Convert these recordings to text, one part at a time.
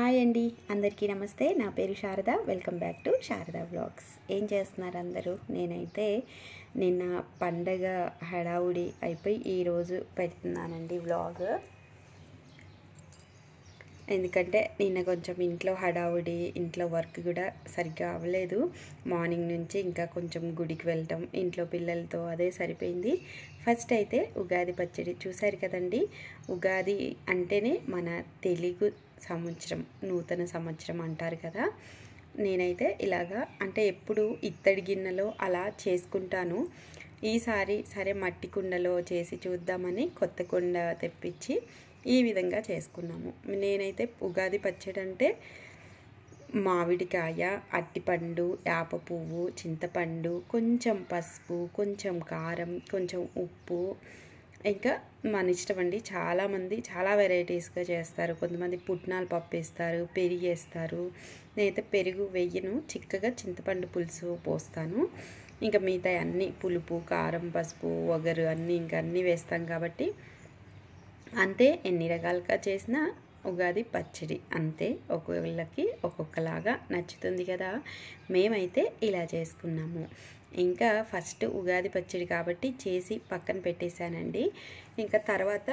hi అండి అందరికీ నమస్తే నా పేరు Sharada welcome back to Sharada blogs ఏం చేస్తున్నారు అందరూ నేనైతే నిన్న పండగ హడావుడి అయిపోయి ఈరోజు పెడుతున్నానండి వ్లాగ్ ఎందుకంటే నిన్న కొంచెం ఇంట్లో హడావుడి ఇంట్లో వర్క్ కూడా సరిగ్గా అవ్వలేదు మార్నింగ్ నుంచి ఇంకా కొంచెం గుడికి వెళ్ళటం ఇంట్లో పిల్లలతో అదే సరిపోయింది ఫస్ట్ అయితే ఉగాది పచ్చడి చూశారు కదండి ఉగాది అంటేనే మన తెలుగు సంవత్సరం నూతన సంవత్సరం అంటారు కదా నేనైతే ఇలాగా అంటే ఎప్పుడు ఇత్తడి గిన్నెలో అలా చేసుకుంటాను ఈసారి సరే మట్టి కుండలో చేసి చూద్దామని కొత్త కుండ తెప్పించి ఈ విధంగా చేసుకున్నాము నేనైతే ఉగాది పచ్చడి అంటే మామిడికాయ అట్టిపండు యాప పువ్వు చింతపండు కొంచెం పసుపు కొంచెం కారం కొంచెం ఉప్పు ఇంకా మన ఇష్టం అండి చాలామంది చాలా వెరైటీస్గా చేస్తారు కొంతమంది పుట్నాలు పప్పు వేస్తారు పెరుగు వేస్తారు నేనైతే పెరుగు వెయ్యను చిక్కగా చింతపండు పులుసు పోస్తాను ఇంకా మిగతా అన్నీ పులుపు కారం పసుపు వగరు అన్నీ ఇంకా అన్నీ వేస్తాం కాబట్టి అంతే ఎన్ని రకాలుగా చేసినా ఉగాది పచ్చడి అంతే ఒక్కొక్కళ్ళకి ఒక్కొక్కలాగా నచ్చుతుంది కదా మేమైతే ఇలా చేసుకున్నాము ఇంకా ఫస్ట్ ఉగాది పచ్చడి కాబట్టి చేసి పక్కన పెట్టేశానండి ఇంకా తర్వాత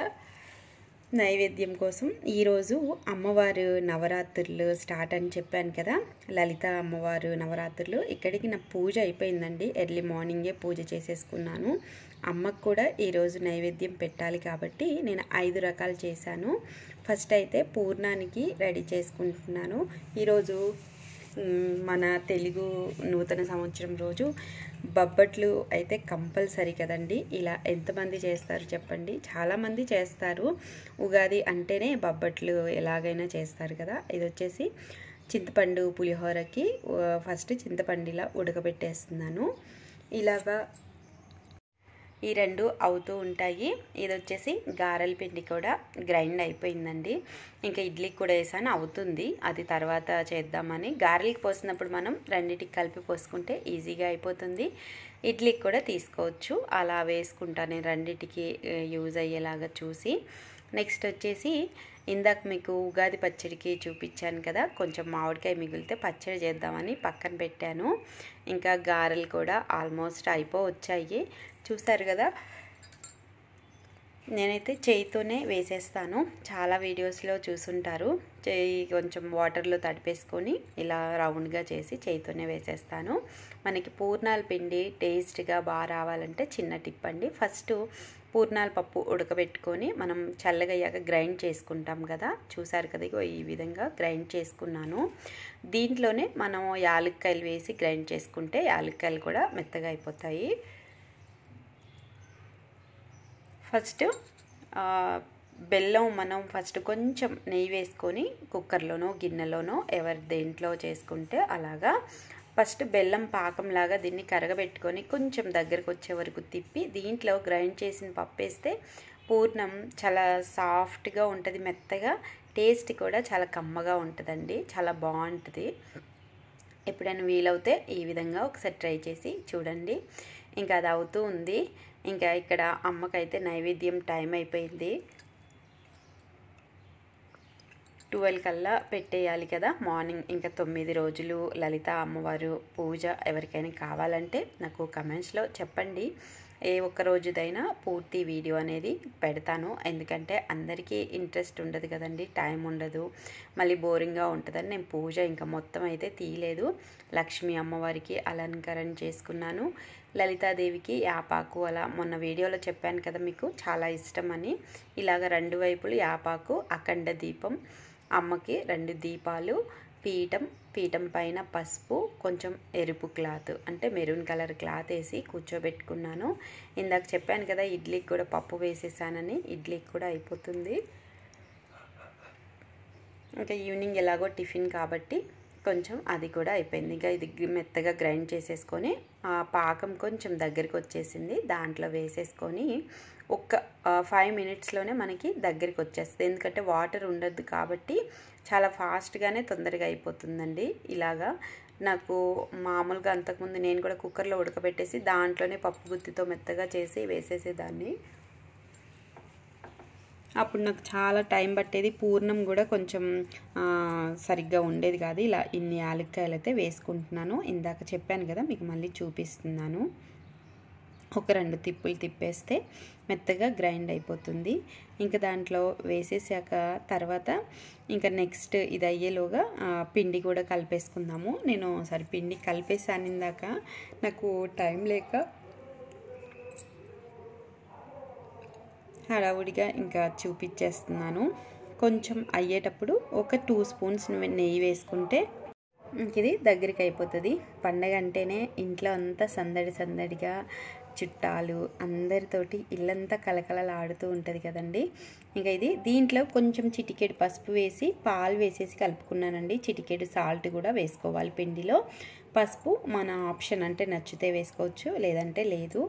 నైవేద్యం కోసం ఈరోజు అమ్మవారు నవరాత్రులు స్టార్ట్ అని చెప్పాను కదా లలిత అమ్మవారు నవరాత్రులు ఇక్కడికి నా పూజ అయిపోయిందండి ఎర్లీ మార్నింగే పూజ చేసేసుకున్నాను అమ్మకు కూడా ఈరోజు నైవేద్యం పెట్టాలి కాబట్టి నేను ఐదు రకాలు చేశాను ఫస్ట్ అయితే పూర్ణానికి రెడీ చేసుకుంటున్నాను ఈరోజు మన తెలుగు నూతన సంవత్సరం రోజు బొబ్బట్లు అయితే కంపల్సరీ కదండి ఇలా ఎంతమంది చేస్తారు చెప్పండి చాలామంది చేస్తారు ఉగాది అంటేనే బొబ్బట్లు ఎలాగైనా చేస్తారు కదా ఇది వచ్చేసి చింతపండు పులిహోరకి ఫస్ట్ చింతపండు ఇలా ఉడకబెట్టేస్తున్నాను ఇలాగా ఈ రెండు అవుతూ ఉంటాయి ఇది వచ్చేసి గారెల పిండి కూడా గ్రైండ్ అయిపోయిందండి ఇంకా ఇడ్లీకి కూడా వేసాను అవుతుంది అది తర్వాత చేద్దామని గారెలకి పోసినప్పుడు మనం రెండింటికి కలిపి పోసుకుంటే ఈజీగా అయిపోతుంది ఇడ్లీకి కూడా తీసుకోవచ్చు అలా వేసుకుంటాను రెండింటికి యూజ్ అయ్యేలాగా చూసి నెక్స్ట్ వచ్చేసి ఇందాక మీకు ఉగాది పచ్చడికి చూపించాను కదా కొంచెం మామిడికాయ మిగిలితే పచ్చడి చేద్దామని పక్కన పెట్టాను ఇంకా గారెలు కూడా ఆల్మోస్ట్ అయిపో వచ్చాయి చూసారు కదా నేనైతే చేయితోనే వేసేస్తాను చాలా వీడియోస్లో చూసుంటారు చేయి కొంచెం వాటర్లో తడిపేసుకొని ఇలా రౌండ్గా చేసి చేయితోనే వేసేస్తాను మనకి పూర్ణాల పిండి టేస్ట్గా బాగా రావాలంటే చిన్న టిప్ అండి ఫస్ట్ పూర్ణాల పప్పు ఉడకబెట్టుకొని మనం చల్లగయ్యాక గ్రైండ్ చేసుకుంటాం కదా చూసారు కదా ఈ విధంగా గ్రైండ్ చేసుకున్నాను దీంట్లోనే మనం యాలక్కాయలు వేసి గ్రైండ్ చేసుకుంటే యాలక్కాయలు కూడా మెత్తగా అయిపోతాయి ఫస్ట్ బెల్లం మనం ఫస్ట్ కొంచెం నెయ్యి వేసుకొని కుక్కర్లోనో గిన్నెలోనో ఎవరి దేంట్లో చేసుకుంటే అలాగా ఫస్ట్ బెల్లం పాకంలాగా దీన్ని కరగబెట్టుకొని కొంచెం దగ్గరకు వచ్చే వరకు తిప్పి దీంట్లో గ్రైండ్ చేసిన పప్పు వేస్తే పూర్ణం చాలా సాఫ్ట్గా ఉంటుంది మెత్తగా టేస్ట్ కూడా చాలా కమ్మగా ఉంటుందండి చాలా బాగుంటుంది ఎప్పుడైనా వీలవుతే ఈ విధంగా ఒకసారి ట్రై చేసి చూడండి ఇంకా అది అవుతూ ఉంది ఇంకా ఇక్కడ అమ్మకైతే నైవేద్యం టైం అయిపోయింది ట్వెల్వ్ కల్లా పెట్టేయాలి కదా మార్నింగ్ ఇంకా తొమ్మిది రోజులు లలిత అమ్మవారు పూజ ఎవరికైనా కావాలంటే నాకు కమెంట్స్లో చెప్పండి ఏ ఒక్క రోజుదైనా పూర్తి వీడియో అనేది పెడతాను ఎందుకంటే అందరికీ ఇంట్రెస్ట్ ఉండదు కదండి టైం ఉండదు మళ్ళీ బోరింగ్గా ఉంటుందని నేను పూజ ఇంకా మొత్తం అయితే తీయలేదు లక్ష్మి అమ్మవారికి అలంకరణ చేసుకున్నాను లలితాదేవికి యాపాకు అలా మొన్న వీడియోలో చెప్పాను కదా మీకు చాలా ఇష్టం అని ఇలాగ రెండు వైపులు యాపాకు అఖండ దీపం అమ్మకి రెండు దీపాలు పీఠం పీఠం పైన పసుపు కొంచెం ఎరుపు క్లాత్ అంటే మెరూన్ కలర్ క్లాత్ వేసి కూర్చోబెట్టుకున్నాను ఇందాక చెప్పాను కదా ఇడ్లీకి కూడా పప్పు వేసేసానని ఇడ్లీకి కూడా అయిపోతుంది ఇంకా ఈవినింగ్ ఎలాగో టిఫిన్ కాబట్టి కొంచెం అది కూడా అయిపోయింది ఇంకా ఇది మెత్తగా గ్రైండ్ చేసేసుకొని పాకం కొంచెం దగ్గరికి వచ్చేసింది దాంట్లో వేసేసుకొని ఒక్క ఫైవ్ మినిట్స్లోనే మనకి దగ్గరికి వచ్చేస్తుంది ఎందుకంటే వాటర్ ఉండద్దు కాబట్టి చాలా ఫాస్ట్గానే తొందరగా అయిపోతుందండి ఇలాగా నాకు మామూలుగా అంతకుముందు నేను కూడా కుక్కర్లో ఉడకబెట్టేసి దాంట్లోనే పప్పు గుత్తితో మెత్తగా చేసి వేసేసేదాన్ని అప్పుడు నాకు చాలా టైం పట్టేది పూర్ణం కూడా కొంచెం సరిగ్గా ఉండేది కాదు ఇలా ఇన్ని యాలక్కాయలు అయితే వేసుకుంటున్నాను ఇందాక చెప్పాను కదా మీకు మళ్ళీ చూపిస్తున్నాను ఒక రెండు తిప్పులు తిప్పేస్తే మెత్తగా గ్రైండ్ అయిపోతుంది ఇంకా దాంట్లో వేసేసాక తర్వాత ఇంకా నెక్స్ట్ ఇది అయ్యేలోగా పిండి కూడా కలిపేసుకుందాము నేను ఒకసారి పిండి కలిపేసాను ఇందాక నాకు టైం లేక హడావుడిగా ఇంకా చూపించేస్తున్నాను కొంచెం అయ్యేటప్పుడు ఒక టూ స్పూన్స్ నెయ్యి వేసుకుంటే ఇది దగ్గరికి అయిపోతుంది పండగ అంటేనే ఇంట్లో అంతా సందడి సందడిగా చుట్టాలు అందరితోటి ఇల్లంతా కలకలలాడుతూ ఉంటుంది కదండి ఇంకా ఇది దీంట్లో కొంచెం చిటికెడు పసుపు వేసి పాలు వేసేసి కలుపుకున్నానండి చిటికెడు సాల్ట్ కూడా వేసుకోవాలి పిండిలో పసుపు మన ఆప్షన్ అంటే నచ్చితే వేసుకోవచ్చు లేదంటే లేదు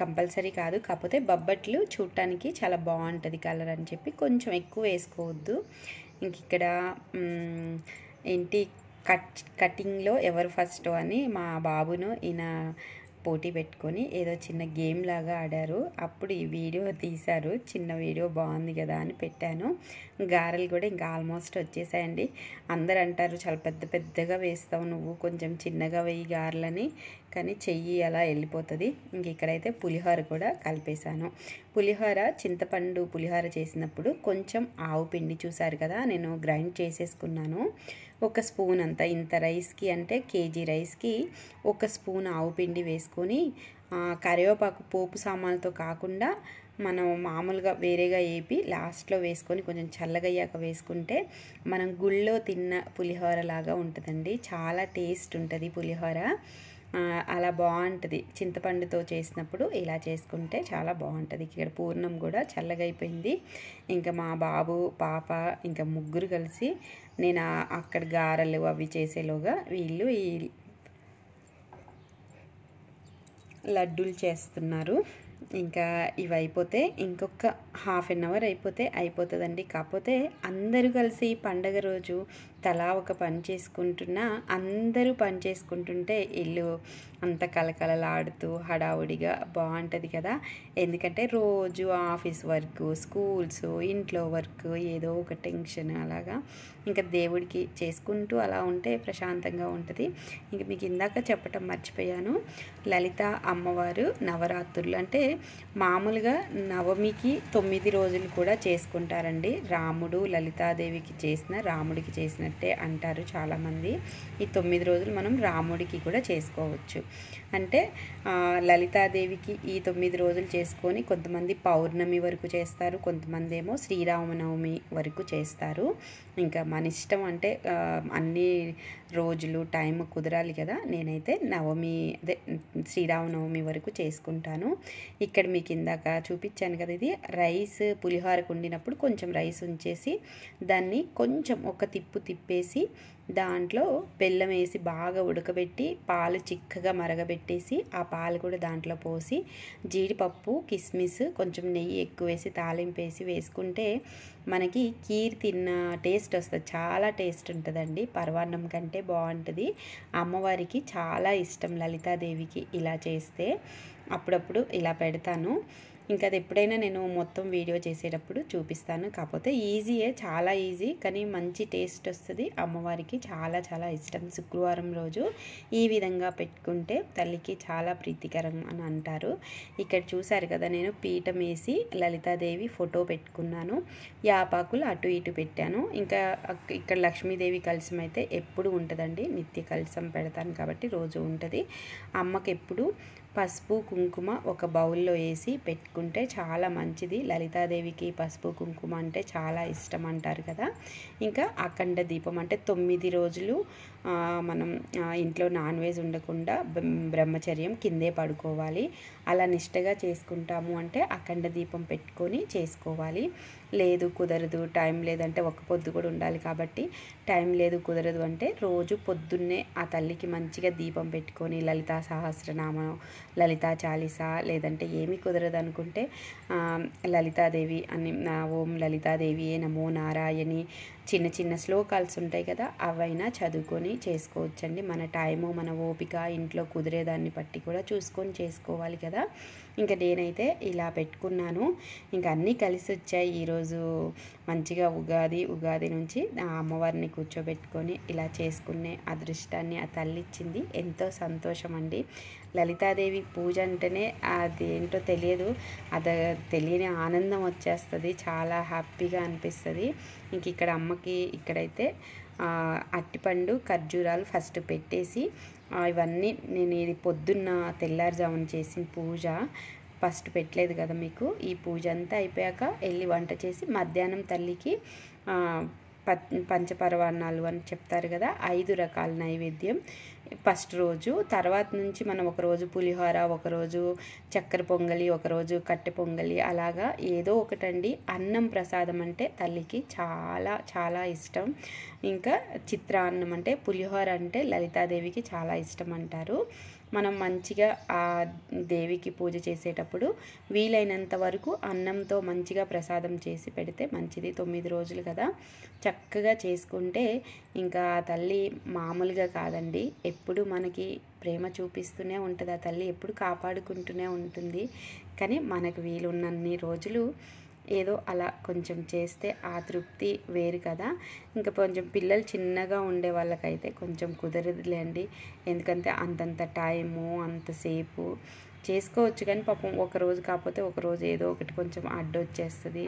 కంపల్సరీ కాదు కాకపోతే బొబ్బట్లు చూడటానికి చాలా బాగుంటుంది కలర్ అని చెప్పి కొంచెం ఎక్కువ వేసుకోవద్దు ఇంక ఇక్కడ ఏంటి కట్ కటింగ్లో ఎవరు ఫస్ట్ అని మా బాబును ఈయన పోటీ పెట్టుకొని ఏదో చిన్న గేమ్ లాగా ఆడారు అప్పుడు ఈ వీడియో తీశారు చిన్న వీడియో బాగుంది కదా అని పెట్టాను గారెలు కూడా ఇంకా ఆల్మోస్ట్ వచ్చేసాయండి అందరు అంటారు చాలా పెద్ద పెద్దగా వేస్తావు నువ్వు కొంచెం చిన్నగా వేయి గారెలని కానీ చెయ్యి అలా వెళ్ళిపోతుంది ఇంక ఇక్కడైతే పులిహోర కూడా కలిపేశాను పులిహోర చింతపండు పులిహోర చేసినప్పుడు కొంచెం ఆవు పిండి చూసారు కదా నేను గ్రైండ్ చేసేసుకున్నాను ఒక స్పూన్ అంత ఇంత రైస్కి అంటే కేజీ రైస్కి ఒక స్పూన్ ఆవు పిండి వేసుకొని కరివేపాకు పోపు సామాన్లతో కాకుండా మనం మామూలుగా వేరేగా వేపి లాస్ట్లో వేసుకొని కొంచెం చల్లగయ్యాక వేసుకుంటే మనం గుళ్ళో తిన్న పులిహోర లాగా ఉంటుందండి చాలా టేస్ట్ ఉంటుంది పులిహోర అలా బాగుంటుంది చింతపండుతో చేసినప్పుడు ఇలా చేసుకుంటే చాలా బాగుంటుంది ఇక్కడ పూర్ణం కూడా చల్లగైపోయింది ఇంకా మా బాబు పాప ఇంకా ముగ్గురు కలిసి నేను అక్కడ గారెలు అవి చేసేలోగా వీళ్ళు ఈ లడ్డూలు చేస్తున్నారు ఇంకా ఇవి అయిపోతే ఇంకొక హాఫ్ అన్ అవర్ అయిపోతే అయిపోతుందండి కాకపోతే అందరూ కలిసి పండగ రోజు తలా ఒక పని చేసుకుంటున్నా అందరూ పని చేసుకుంటుంటే ఇల్లు అంత కలకలలాడుతూ హడావుడిగా బాగుంటుంది కదా ఎందుకంటే రోజు ఆఫీస్ వర్క్ స్కూల్స్ ఇంట్లో వర్క్ ఏదో ఒక టెన్షన్ అలాగా ఇంకా దేవుడికి చేసుకుంటూ అలా ఉంటే ప్రశాంతంగా ఉంటుంది ఇంక మీకు ఇందాక చెప్పటం మర్చిపోయాను లలిత అమ్మవారు నవరాత్రులు అంటే మామూలుగా నవమికి తొమ్మిది రోజులు కూడా చేసుకుంటారండి రాముడు లలితాదేవికి చేసిన రాముడికి చేసినట్టే అంటారు చాలామంది ఈ తొమ్మిది రోజులు మనం రాముడికి కూడా చేసుకోవచ్చు అంటే లలితాదేవికి ఈ తొమ్మిది రోజులు చేసుకొని కొంతమంది పౌర్ణమి వరకు చేస్తారు కొంతమంది ఏమో శ్రీరామనవమి వరకు చేస్తారు ఇంకా మన ఇష్టం అంటే అన్ని రోజులు టైం కుదరాలి కదా నేనైతే నవమి అదే శ్రీరామనవమి వరకు చేసుకుంటాను ఇక్కడ మీకు ఇందాక చూపించాను కదా ఇది రైస్ పులిహోరకు వండినప్పుడు కొంచెం రైస్ ఉంచేసి దాన్ని కొంచెం ఒక తిప్పు తిప్పేసి దాంట్లో బెల్లం వేసి బాగా ఉడకబెట్టి పాలు చిక్కగా మరగబెట్టేసి ఆ పాలు కూడా దాంట్లో పోసి జీడిపప్పు కిస్మిస్ కొంచెం నెయ్యి ఎక్కువ వేసి తాలింపు వేసి వేసుకుంటే మనకి కీర్ తిన్న టేస్ట్ వస్తుంది చాలా టేస్ట్ ఉంటుందండి పర్వాన్నం కంటే బాగుంటుంది అమ్మవారికి చాలా ఇష్టం లలితాదేవికి ఇలా చేస్తే అప్పుడప్పుడు ఇలా పెడతాను ఇంకా అది ఎప్పుడైనా నేను మొత్తం వీడియో చేసేటప్పుడు చూపిస్తాను కాకపోతే ఈజీయే చాలా ఈజీ కానీ మంచి టేస్ట్ వస్తుంది అమ్మవారికి చాలా చాలా ఇష్టం శుక్రవారం రోజు ఈ విధంగా పెట్టుకుంటే తల్లికి చాలా ప్రీతికరం అని అంటారు ఇక్కడ చూశారు కదా నేను పీఠం వేసి లలితాదేవి ఫోటో పెట్టుకున్నాను యాపాకులు అటు ఇటు పెట్టాను ఇంకా ఇక్కడ లక్ష్మీదేవి కలసం అయితే ఎప్పుడు ఉంటుందండి నిత్య కలసం పెడతాను కాబట్టి రోజు ఉంటుంది అమ్మకి ఎప్పుడు పసుపు కుంకుమ ఒక బౌల్లో వేసి పెట్టుకుంటే చాలా మంచిది లలితాదేవికి పసుపు కుంకుమ అంటే చాలా ఇష్టం అంటారు కదా ఇంకా అఖండ దీపం అంటే తొమ్మిది రోజులు మనం ఇంట్లో నాన్ వెజ్ ఉండకుండా బ్రహ్మచర్యం కిందే పడుకోవాలి అలా నిష్టగా చేసుకుంటాము అంటే అఖండ దీపం పెట్టుకొని చేసుకోవాలి లేదు కుదరదు టైం లేదంటే ఒక్క పొద్దు కూడా ఉండాలి కాబట్టి టైం లేదు కుదరదు అంటే రోజు పొద్దున్నే ఆ తల్లికి మంచిగా దీపం పెట్టుకొని లలితా సహస్రనామం లలితా చాలీస లేదంటే ఏమి కుదరదు అనుకుంటే లలితాదేవి అని ఓం లలితాదేవి ఏ నమో నారాయణి చిన్న చిన్న శ్లోకాల్స్ ఉంటాయి కదా అవైనా చదువుకొని చేసుకోవచ్చండి మన టైము మన ఓపిక ఇంట్లో కుదిరేదాన్ని బట్టి కూడా చూసుకొని చేసుకోవాలి కదా ఇంకా నేనైతే ఇలా పెట్టుకున్నాను ఇంకా అన్నీ కలిసి వచ్చాయి ఈరోజు మంచిగా ఉగాది ఉగాది నుంచి అమ్మవారిని కూర్చోబెట్టుకొని ఇలా చేసుకునే అదృష్టాన్ని ఆ తల్లిచ్చింది ఎంతో సంతోషం అండి లలితాదేవి పూజ అంటేనే అదేంటో తెలియదు అది తెలియని ఆనందం వచ్చేస్తుంది చాలా హ్యాపీగా అనిపిస్తుంది ఇంక ఇక్కడ అమ్మకి ఇక్కడైతే అట్టిపండు ఖర్జూరాలు ఫస్ట్ పెట్టేసి ఇవన్నీ నేను ఇది పొద్దున్న తెల్లారుజామున చేసిన పూజ ఫస్ట్ పెట్టలేదు కదా మీకు ఈ పూజ అంతా అయిపోయాక వెళ్ళి వంట చేసి మధ్యాహ్నం తల్లికి పంచపర్వాణాలు అని చెప్తారు కదా ఐదు రకాల నైవేద్యం ఫస్ట్ రోజు తర్వాత నుంచి మనం ఒకరోజు పులిహోర ఒకరోజు చక్కెర పొంగలి ఒకరోజు కట్టె పొంగలి అలాగా ఏదో ఒకటండి అన్నం ప్రసాదం అంటే తల్లికి చాలా చాలా ఇష్టం ఇంకా చిత్రాన్నం అంటే పులిహోర అంటే లలితాదేవికి చాలా ఇష్టం అంటారు మనం మంచిగా ఆ దేవికి పూజ చేసేటప్పుడు వీలైనంత వరకు అన్నంతో మంచిగా ప్రసాదం చేసి పెడితే మంచిది తొమ్మిది రోజులు కదా చక్కగా చేసుకుంటే ఇంకా ఆ తల్లి మామూలుగా కాదండి ఎప్పుడు మనకి ప్రేమ చూపిస్తూనే ఉంటుంది ఆ తల్లి ఎప్పుడు కాపాడుకుంటూనే ఉంటుంది కానీ మనకు వీలున్నన్ని రోజులు ఏదో అలా కొంచెం చేస్తే ఆ తృప్తి వేరు కదా ఇంకా కొంచెం పిల్లలు చిన్నగా ఉండే వాళ్ళకైతే కొంచెం కుదరదులేండి ఎందుకంటే అంతంత టైము అంతసేపు చేసుకోవచ్చు కానీ పాపం ఒకరోజు కాకపోతే ఒకరోజు ఏదో ఒకటి కొంచెం అడ్డొచ్చేస్తుంది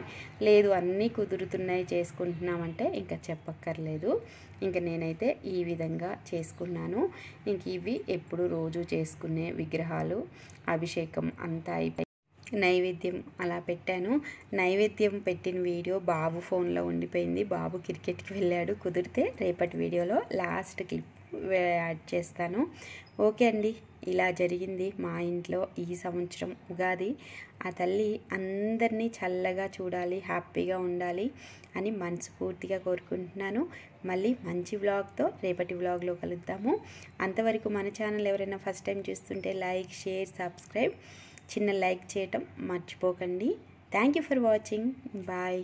లేదు అన్నీ కుదురుతున్నాయి చేసుకుంటున్నామంటే ఇంకా చెప్పక్కర్లేదు ఇంకా నేనైతే ఈ విధంగా చేసుకున్నాను ఇంక ఇవి ఎప్పుడు రోజు చేసుకునే విగ్రహాలు అభిషేకం అంతా అయిపోయి నైవేద్యం అలా పెట్టాను నైవేద్యం పెట్టిన వీడియో బాబు ఫోన్లో ఉండిపోయింది బాబు క్రికెట్కి వెళ్ళాడు కుదిరితే రేపటి వీడియోలో లాస్ట్ క్లిప్ యాడ్ చేస్తాను ఓకే అండి ఇలా జరిగింది మా ఇంట్లో ఈ సంవత్సరం ఉగాది ఆ తల్లి అందరినీ చల్లగా చూడాలి హ్యాపీగా ఉండాలి అని మనస్ఫూర్తిగా కోరుకుంటున్నాను మళ్ళీ మంచి వ్లాగ్తో రేపటి వ్లాగ్లో కలుద్దాము అంతవరకు మన ఛానల్ ఎవరైనా ఫస్ట్ టైం చూస్తుంటే లైక్ షేర్ సబ్స్క్రైబ్ చిన్న లైక్ చేయటం మర్చిపోకండి thank you for watching bye